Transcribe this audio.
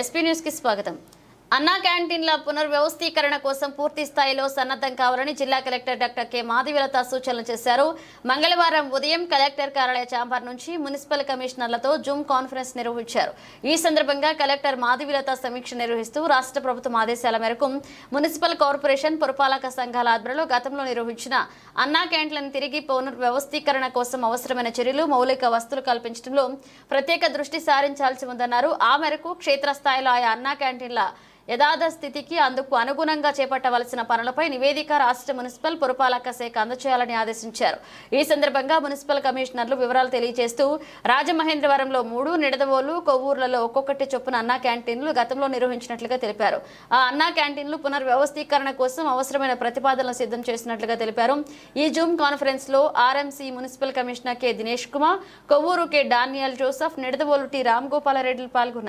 SP న్యూస్కి స్వాగతం అన్నా క్యాంటీన్ల పునర్వ్యవస్థీకరణ కోసం పూర్తి స్థాయిలో సన్నద్ధం కావాలని జిల్లా కలెక్టర్ డాక్టర్ కె మాధవిలత సూచనలు చేశారు మంగళవారం ఉదయం కలెక్టర్ కార్యాలయ చాంబర్ నుంచి మున్సిపల్ కమిషనర్లతో జూమ్ కాన్ఫరెన్స్ నిర్వహించారు ఈ సందర్భంగా కలెక్టర్ మాధవిలత సమీక్ష నిర్వహిస్తూ రాష్ట్ర ప్రభుత్వం ఆదేశాల మేరకు మున్సిపల్ కార్పొరేషన్ పురపాలక సంఘాల ఆధ్వర్యంలో గతంలో నిర్వహించిన అన్నా క్యాంటీన్లను తిరిగి పునర్వ్యవస్థీకరణ కోసం అవసరమైన చర్యలు మౌలిక వస్తువులు కల్పించడంలో ప్రత్యేక దృష్టి సారించాల్సి ఉందన్నారు ఆ మేరకు క్షేత్రస్థాయిలో ఆయా అన్నా క్యాంటీన్ల యథార్థ స్థితికి అందుకు అనుగుణంగా చేపట్టవలసిన పనులపై నివేదిక రాష్ట్ర మున్సిపల్ పురపాలక శాఖ అందచేయాలని ఆదేశించారు ఈ సందర్భంగా మున్సిపల్ కమిషనర్లు వివరాలు తెలియజేస్తూ రాజమహేంద్రవరంలో మూడు నిడదవోలు కొవ్వూర్లలో ఒక్కొక్కటి చొప్పున అన్నా క్యాంటీన్లు గతంలో నిర్వహించినట్లుగా తెలిపారు ఆ అన్నా క్యాంటీన్లు పునర్వ్యవస్థీకరణ కోసం అవసరమైన ప్రతిపాదనలు సిద్ధం చేసినట్లుగా తెలిపారు ఈ జూమ్ కాన్ఫరెన్స్ లో RMC municipal commissioner K Dinesh Kumar Kovvur K Daniel Joseph Nidadavolu T Ram Gopalareddy పాల్గొన్నారు